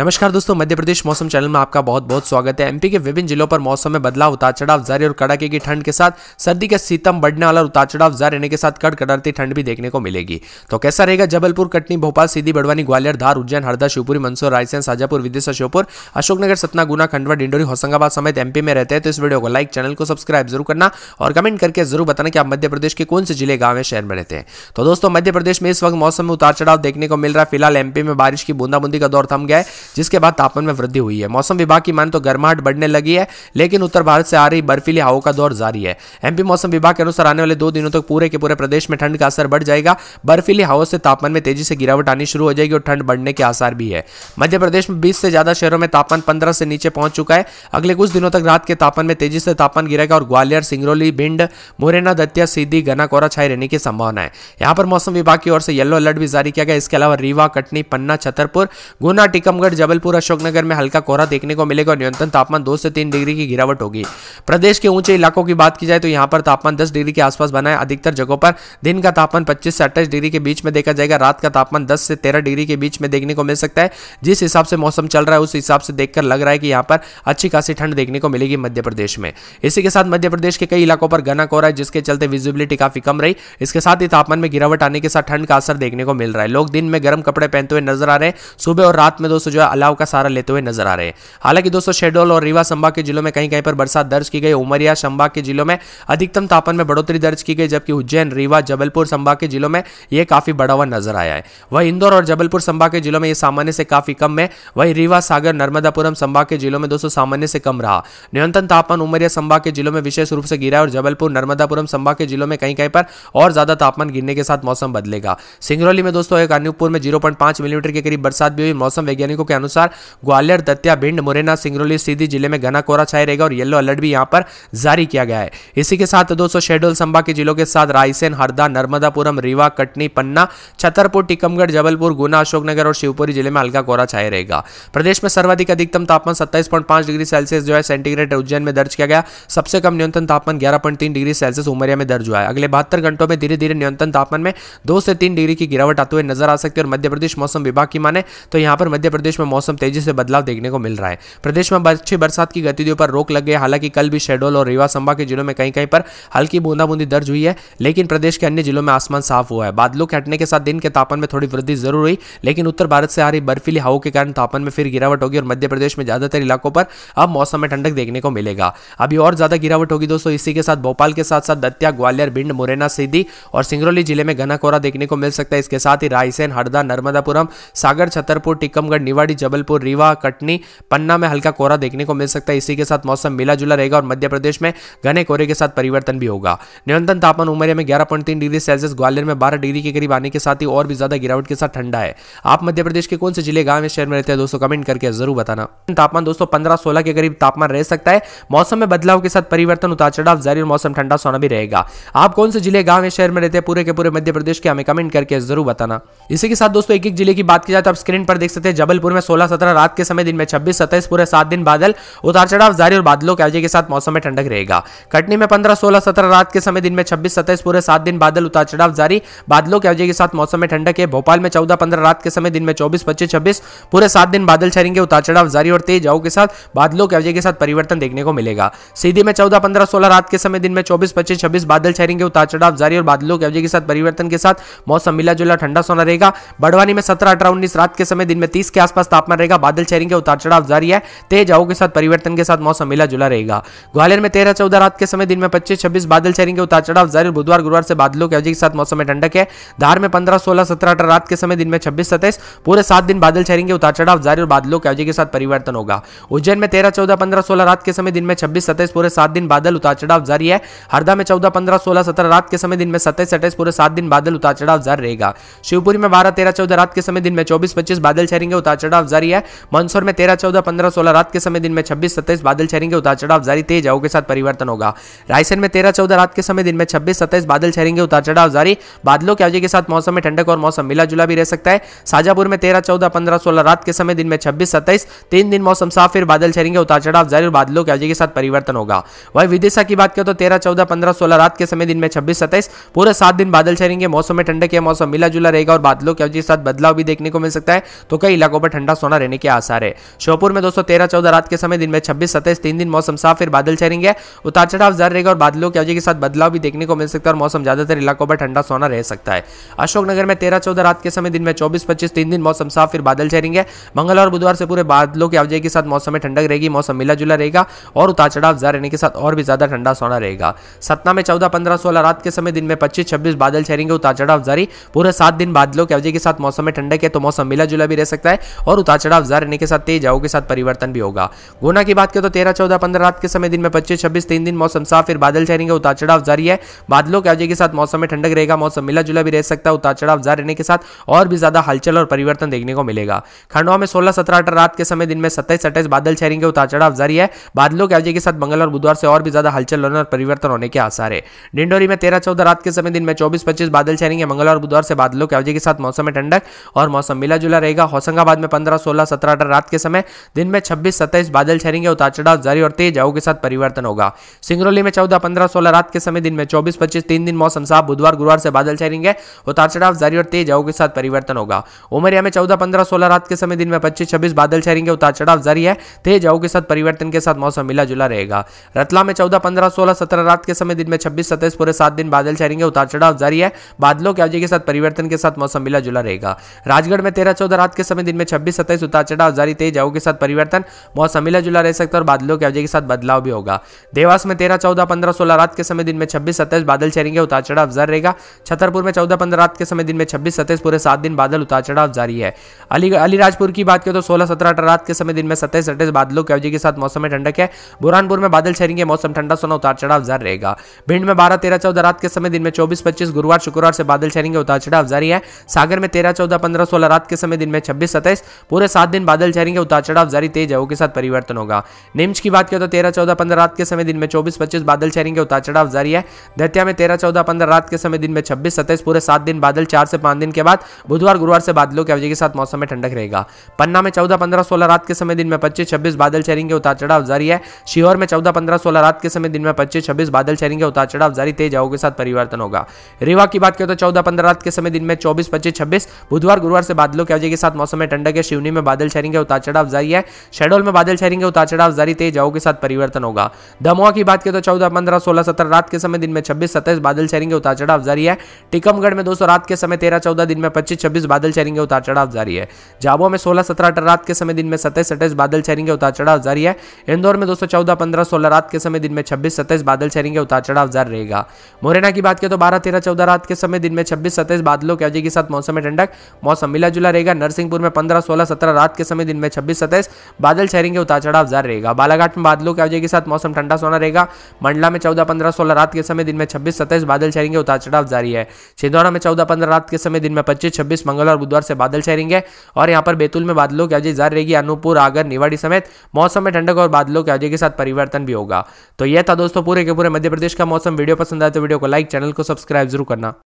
नमस्कार दोस्तों मध्य प्रदेश मौसम चैनल में आपका बहुत बहुत स्वागत है एमपी के विभिन्न जिलों पर मौसम में बदलाव उतार चढ़ाव जारी और कड़ाके की ठंड के साथ सर्दी का सीतम बढ़ने वाला उतार चढ़ाव जारी रहने के साथ कड़कड़ाती ठंड भी देखने को मिलेगी तो कैसा रहेगा जबलपुर कटनी भोपाल सीधी बड़वानी ग्वालियर धार उज्जैन हरदा शिवपुरी मंदसौर रायसेन साजापुर विदिशा श्योपुर अशोकनगर सतना गुना खंडवा डिंडोरी होशंगाबाद समेत एमपी में रहते हैं तो इस वीडियो को लाइक चैनल को सब्सक्राइब जरूर करना और कमेंट करके जरूर बताना कि आप मध्य प्रदेश के कौन से जिले गांव में शहर में रहते हैं तो दोस्तों मध्य प्रदेश में इस वक्त मौसम में उतार चढ़ाव देखने को मिल रहा है फिलहाल एमपी में बारिश की बूंदाबूंदी का दौर थम गया जिसके बाद तापमान में वृद्धि हुई है मौसम विभाग की माने तो गर्माहट बढ़ने लगी है लेकिन उत्तर भारत से आ रही बर्फीली हवाओं का दौर जारी है एमपी मौसम विभाग के अनुसार आने वाले दो दिनों तक पूरे के पूरे प्रदेश में ठंड का असर बढ़ जाएगा बर्फीली हवाओं से तापमान में तेजी से गिरावट आनी शुरू हो जाएगी और ठंड बढ़ने के आसार भी है मध्य प्रदेश में बीस से ज्यादा शहरों में तापमान पंद्रह से नीचे पहुंच चुका है अगले कुछ दिनों तक रात के तापमान में तेजी से तापमान गिरेगा और ग्वालियर सिंगरौली भिंड मुरैना दतिया सीधी घना कोरा छाई रहने की संभावना है यहाँ पर मौसम विभाग की ओर से येलो अलर्ट भी जारी किया गया इसके अलावा रीवा कटनी पन्ना छतरपुर गुना टीकमगढ़ और जबलपुर अशोकनगर में हल्का कोहरा देखने को मिलेगा और न्यूनतम तापमान दो से तीन डिग्री की गिरावट होगी प्रदेश के ऊंचे इलाकों की बात की जाए तो यहाँ पर तापमान दस डिग्री के आसपास बना है अधिकतर जगहों पर दिन का तापमान पच्चीस से अट्ठाईस डिग्री के बीच में देखा जाएगा रात का तापमान दस से तेरह डिग्री के बीच में देखने को मिल सकता है जिस हिसाब से मौसम चल रहा है उस हिसाब से देखकर लग रहा है कि यहाँ पर अच्छी खासी ठंड देखने को मिलेगी मध्य प्रदेश में इसी के साथ मध्य प्रदेश के कई इलाकों पर घना कोहरा है जिसके चलते विजिबिलिटी काफी कम रही इसके साथ ही तापमान में गिरावट आने के साथ ठंड का असर देखने को मिल रहा है लोग दिन में गर्म कपड़े पहनते हुए नजर आ रहे हैं सुबह और रात में दोस्तों जो है अलाव का सारा लेते हुए नजर आ रहे हैं हालांकि दोस्तों शेडोल और रीवा संभाग के जिलों में कहीं कहीं पर बरसात दर्ज की गई उमरिया संभाग के जिलों में अधिकतम तापमान में बढ़ोतरी दर्ज की गई जबकि उज्जैन रीवा जबलपुर संभाग के जिलों में यह काफी बढ़ा हुआ नजर आया है वह इंदौर और जबलपुर संभाग के जिलों में यह सामान्य से काफी कम है वही रीवा सागर नर्मदापुरम संभाग के जिलों में दोस्तों सामान्य से कम रहा न्यूनतम तापमान उमरिया संभाग के जिलों में विशेष रूप से गिरा और जबलपुर नर्मदापुरम संभाग के जिलों में कहीं कहीं पर और ज्यादा तापमान गिरने के साथ मौसम बदलेगा सिंगरौली में दोस्तों एक अनूपपुर में जीरो मिलीमीटर के करीब बरसात भी हुई मौसम वैज्ञानिकों के अनुसार ग्वालियर दतिया भिंड मुरैना सिंगरौली सीधी जिले में घना कोहरा छाया रहेगा और येलो अलर्ट भी यहां पर जारी किया गया है इसी के साथ दोस्तों शेड्यूल संभाग के जिलों के साथ रायसेन हरदा नर्मदापुरम रीवा कटनी पन्ना छतरपुर टीकमगढ़ जबलपुर गुना अशोकनगर और शिवपुरी जिले में हल्का कोहरा छाया रहेगा प्रदेश में सर्वाधिक अधिकतम तापमान सत्ताईस डिग्री सेल्सियस जो है सेंटीग्रेड उज्जैन में दर्ज किया गया सबसे कम न्यूनतम तापमान ग्यारह डिग्री सेल्सियस उमरिया में दर्ज हुआ है अगले बहत्तर घंटों में धीरे धीरे न्यूनतम तापमान में दो से तीन डिग्री की गिरावट आते हुए नजर आ सकती है और मध्य प्रदेश मौसम विभाग की माने तो यहाँ पर मध्य प्रदेश में मौसम तेजी से बदलाव देखने को मिल रहा है प्रदेश में अच्छी बरसात की गतिविधियों पर रोक लग गई हालांकि कल भी शेडोल और रीवा संभा के जिलों में कहीं कहीं पर हल्की बूंदाबूंदी दर्ज हुई है लेकिन प्रदेश के अन्य जिलों में आसमान साफ हुआ है बादलों के हटने के साथ दिन के तापमान में थोड़ी वृद्धि जरूर हुई लेकिन उत्तर भारत से आ रही बर्फीली हवाओं के कारण तापमान में फिर गिरावट होगी और मध्य प्रदेश में ज्यादातर इलाकों पर अब मौसम में ठंडक देखने को मिलेगा अभी और ज्यादा गिरावट होगी दोस्तों इसी के साथ भोपाल के साथ साथ दतिया ग्वालियर भिंड मुरैना सीधी और सिंगरौली जिले में घना कोहरा देखने को मिल सकता है इसके साथ ही रायसेन हरदा नर्मदापुरम सागर छतरपुर टिकमगढ़ निवाड़ी सीतामढ़ी जबलपुर रीवा कटनी पन्ना में हल्का कोहरा देखने को मिल सकता है इसी के साथ मौसम मिला जुला रहेगा और मध्य प्रदेश में घने कोहरे के साथ परिवर्तन भी होगा न्यूनतम तापमान उमरिया में ग्यारह पॉइंट डिग्री सेल्सियस ग्वालियर में बारह डिग्री के करीब आने के साथ ही और भी ज्यादा गिरावट के साथ ठंडा है आप मध्य प्रदेश के कौन से जिले गांव में शहर में रहते हैं दोस्तों कमेंट करके जरूर बताना तापमान दोस्तों पंद्रह सोलह के करीब तापमान रह सकता है मौसम में बदलाव के साथ परिवर्तन उतार चढ़ाव जारी और मौसम ठंडा सोना भी रहेगा आप कौन से जिले गांव या शहर में रहते हैं पूरे के पूरे मध्य प्रदेश के हमें कमेंट करके जरूर बताना इसी के साथ दोस्तों एक एक जिले की बात की जाए तो आप स्क्रीन पर देख सकते हैं जबलपुर में में सोलह सत्रह रात के समय दिन में छब्बीस सत्ताईस पूरे सात दिन बादल उतार चढ़ाव जारी और बादलों के आजे के साथ मौसम में ठंडक रहेगा कटनी में पंद्रह सोलह सत्रह रात के समय दिन में छब्बीस सत्ताईस पूरे सात दिन बादल उतार चढ़ाव जारी बादलों के आजे के साथ मौसम में ठंडक है भोपाल में चौदह पंद्रह रात के समय दिन में चौबीस पच्चीस छब्बीस पूरे सात दिन बादल छरेंगे उतार चढ़ाव जारी और तेज हवाओं के साथ बादलों के आजे के साथ परिवर्तन देखने को मिलेगा सीधी में चौदह पंद्रह सोलह रात के समय दिन में चौबीस पच्चीस छब्बीस बादल छरेंगे उतार चढ़ाव जारी और बादलों के अवजय के साथ परिवर्तन के साथ मौसम मिला जुला ठंडा सोना रहेगा बड़वानी में सत्रह अठारह उन्नीस रात के समय दिन में तीस के आसपास तापमान रहेगा बादल छेरेंगे उतार चढ़ाव जारी है तेज हवाओं के साथ परिवर्तन के साथ मौसम मिला जुला रहेगा ग्वालियर में तेरह चौदह रात के समय दिन में पच्चीस छब्बीस बादल छेरेंगे उतार चढ़ाव जारी बुधवार गुरुवार से बादलों के अवजी के साथ मौसम में ठंडक है धार में पंद्रह सोलह सत्रह अठारह रात के समय दिन में छब्बीस सत्ताईस पूरे सात दिन बादल छेरेंगे उतार चढ़ाव जारी और बादलों के अवजी के साथ परिवर्तन होगा उज्जैन में तेरह चौदह पंद्रह सोलह रात के समय दिन में छब्बीस सत्ताईस पूरे सात दिन बादल उतार चढ़ाव जारी है हरदा में चौदह पंद्रह सोलह सत्रह रात के समय दिन में सत्ताईस सत्ताईस पूरे सात दिन बादल उतार चढ़ाव जारी रहेगा शिवपुरी में बारह तेरह चौदह रात के समय दिन में चौबीस पच्चीस बादल छेरेंगे उतार चढ़ाव चढ़ाव जारी है मंदसौर में तेरह चौदह पंद्रह सोलह रात के समय दिन में छब्बीस सत्ताईस बादल छहरेंगे उतार चढ़ाव जारी तेज हवा के साथ परिवर्तन होगा रायसेन में तेरह चौदह रात के समय दिन में छब्बीस सत्ताईस बादल छहरेंगे उतार चढ़ाव जारी बादलों के अवजय के साथ मौसम में ठंडक और मौसम मिला जुला भी रह सकता है शाजापुर में तेरह चौदह पंद्रह सोलह रात के समय दिन में छब्बीस सत्ताईस तीन दिन मौसम साफ फिर बादल छहरेंगे उतार चढ़ाव जारी और बादलों के अवजय के साथ परिवर्तन होगा वही विदिशा की बात करें तो तेरह चौदह पंद्रह सोलह रात के समय दिन में छब्बीस सत्ताईस पूरे सात दिन बादल छहरेंगे मौसम में ठंडक या मौसम मिला जुला रहेगा और बादलों के अवजय के साथ बदलाव भी देखने को मिल सकता है तो कई इलाकों पर ठंडा घंटा सोना रहने के आसार है श्योपुर में दोस्तों तेरह चौदह रात के समय दिन में छब्बीस सत्ताईस तीन दिन मौसम साफ फिर बादल छहरेंगे उतार चढ़ाव जर रहेगा और बादलों की वजह के साथ बदलाव भी देखने को मिल सकता है और मौसम ज्यादातर इलाकों पर ठंडा सोना रह सकता है अशोकनगर में तेरह चौदह रात के समय दिन में चौबीस पच्चीस तीन दिन मौसम साफ फिर बादल छहरेंगे मंगल और बुधवार से पूरे बादलों की अवजय के साथ मौसम में ठंडक रहेगी मौसम मिला जुला रहेगा और उतार चढ़ाव जर रहने के साथ और भी ज्यादा ठंडा सोना रहेगा सतना में चौदह पंद्रह सोलह रात के समय दिन में पच्चीस छब्बीस बादल छहरेंगे उतार चढ़ाव जारी पूरे सात दिन बादलों की अवजय के साथ मौसम में ठंडक है तो मौसम मिला जुला भी रह सकता है और उतार चढ़ाव जारी रहने के साथ तेज हवा के साथ परिवर्तन भी होगा गुना की बात करें तो तेरह चौदह पंद्रह रात के समय दिन में पच्चीस छब्बीस तीन दिन मौसम साफ फिर बादल छहरेंगे उतार चढ़ाव जारी है बादलों के अवजय के साथ मौसम में ठंडक रहेगा मौसम मिला जुला भी रह सकता है उतार चढ़ाव जारी रहने के साथ और भी ज्यादा हलचल और परिवर्तन देखने को मिलेगा खंडवा में सोलह सत्रह अठारह रात के समय दिन में सत्ताईस अट्ठाईस बादल छहरेंगे उतार चढ़ाव जारी है बादलों के अवजय के साथ मंगल और बुधवार से और भी ज्यादा हलचल होने और परिवर्तन होने के आसार है डिंडोरी में तेरह चौदह रात के समय दिन में चौबीस पच्चीस बादल छहरेंगे मंगल और बुधवार से बादलों के अवजय के साथ मौसम में ठंडक और मौसम मिला जुला रहेगा होशंगाबाद में पंद्रह सोलह सत्रह अठारह रात के समय दिन में छब्बीस सत्ताईस बादल छरेंगे उतार चढ़ाव जारी और तेज हवाओं के साथ परिवर्तन होगा सिंगरौली में चौदह पंद्रह सोलह रात के समय दिन में चौबीस पच्चीस तीन दिन मौसम साफ बुधवार गुरुवार से बादल छरेंगे उतार चढ़ाव जारी और तेज हवाओं के साथ परिवर्तन होगा उमरिया में चौदह पंद्रह सोलह रात के समय दिन में पच्चीस छब्बीस बादल छरेंगे उतार चढ़ाव जारी है तेज हवाओं के साथ परिवर्तन के साथ मौसम मिला जुला रहेगा रतला में चौदह पंद्रह सोलह सत्रह रात के समय दिन में छब्बीस सत्ताईस पूरे सात दिन बादल छरेंगे उतार चढ़ाव जारी है बादलों के अवधि के साथ परिवर्तन के साथ मौसम मिला जुला रहेगा राजगढ़ में तेरह चौदह रात के समय दिन में छब्बीस छब्बीस सत्ताईस उतार चढ़ाव जारी तेज हवा के साथ परिवर्तन बहुत मिला जुला रह सकता है और बादलों की अवजय के साथ बदलाव भी होगा देवास में तेरह चौदह पंद्रह सोलह रात के समय दिन में छब्बीस सत्ताईस बादल छेरेंगे उतार चढ़ाव जर रहेगा छतरपुर में चौदह पंद्रह रात के समय दिन में छब्बीस सत्ताईस पूरे सात दिन बादल उतार चढ़ाव जारी है अलीराजपुर की बात करें तो सोलह सत्रह अठारह रात के समय दिन में सत्ताईस अट्ठाईस बादलों की अवजय के साथ मौसम में ठंडक है बुरहानपुर में बादल छेरेंगे मौसम ठंडा सोना उतार चढ़ाव जर रहेगा भिंड में बारह तेरह चौदह रात के समय दिन में चौबीस पच्चीस गुरुवार शुक्रवार से बादल छेरेंगे उतार चढ़ाव जारी है सागर में तेरह चौदह पंद्रह सोलह रात के समय दिन में छब्बीस सत्ताईस पूरे सात दिन बादल छाएंगे उतार चढ़ाव जारी तेज हवा के साथ परिवर्तन होगा निम्स की बात करें तो तेरह चौदह पंद्रह रात के समय दिन में चौबीस पच्चीस बादल छाएंगे उतार चढ़ाव जारी है दत्या में तेरह चौदह पंद्रह रात के समय दिन में छब्बीस सत्ताईस पूरे सात दिन बादल चार से पांच दिन के बाद बुधवार गुरुवार से बादलों की अवधि के साथ मौसम में ठंडक रहेगा पन्ना में चौदह पंद्रह सोलह रात के समय दिन में पच्चीस छब्बीस बादल छेरेंगे उतार चढ़ाव जारी है शिहोर में चौदह पंद्रह सोलह रात के समय दिन में पच्चीस छब्बीस बादल छेरेंगे उतार चढ़ाव जारी तेज हवा के साथ परिवर्तन होगा रीवा की बात करें तो चौदह पंद्रह रात के समय दिन में चौबीस पच्चीस छब्बीस बुधवार गुरुवार से बादलों के अवधि के साथ मौसम में ठंडक है शिवनी में बादल छायरेंगे उतार चढ़ाव जारी है शेडोल में बादल छायरेंगे उतार चढ़ाव जारी तेज हवाओं के साथ परिवर्तन होगा दमोहा की बात करें तो चौदह पंद्रह सोलह सत्रह रात के समय दिन में छब्बीस सत्ताईस बादल छायरेंगे उतार चढ़ाव जारी है टीकमगढ़ में दोस्तों रात के समय तेरह चौदह दिन में पच्चीस छब्बीस बादल छायरेंगे उतार चढ़ाव जारी है झाबुआ में सोलह सत्रह अठारह रात के समय दिन में सत्ताईस सत्ताईस बादल छायरेंगे उतार चढ़ाव जारी है इंदौर में दोस्तों चौदह पंद्रह सोलह रात के समय दिन में छब्बीस सत्ताईस बादल छायरेंगे उतार चढ़ाव जारी रहेगा मुरैना की बात करें तो बारह तेरह चौदह रात के समय दिन में छब्बीस सत्ताईस बादलों के अवधि के साथ मौसम में ठंडक मौसम मिला जुला रहेगा नरसिंहपुर में पंद्रह सोलह सोलह सत्रह रात के समय दिन में छब्बीस सत्ताईस बादल छहरेंगे उतार चढ़ाव जारी रहेगा बालाघाट में बादलों के अवजय के साथ मौसम ठंडा सोना रहेगा मंडला में चौदह पंद्रह सोलह रात के समय दिन में छब्बीस सत्ताईस बादल छहरेंगे उतार चढ़ाव जारी है छिंदवाड़ा में चौदह पंद्रह रात के समय दिन में पच्चीस छब्बीस मंगल और बुधवार से बादल छहरेंगे और यहाँ पर बैतूल में बादलों के अवजय जारी रहेगी अनूपपुर आगर निवाड़ी समेत मौसम में ठंडक और बादलों के अवजय के साथ परिवर्तन भी होगा तो यह था दोस्तों पूरे के पूरे मध्य प्रदेश का मौसम वीडियो पसंद आए तो वीडियो को लाइक चैनल को सब्सक्राइब जरूर करना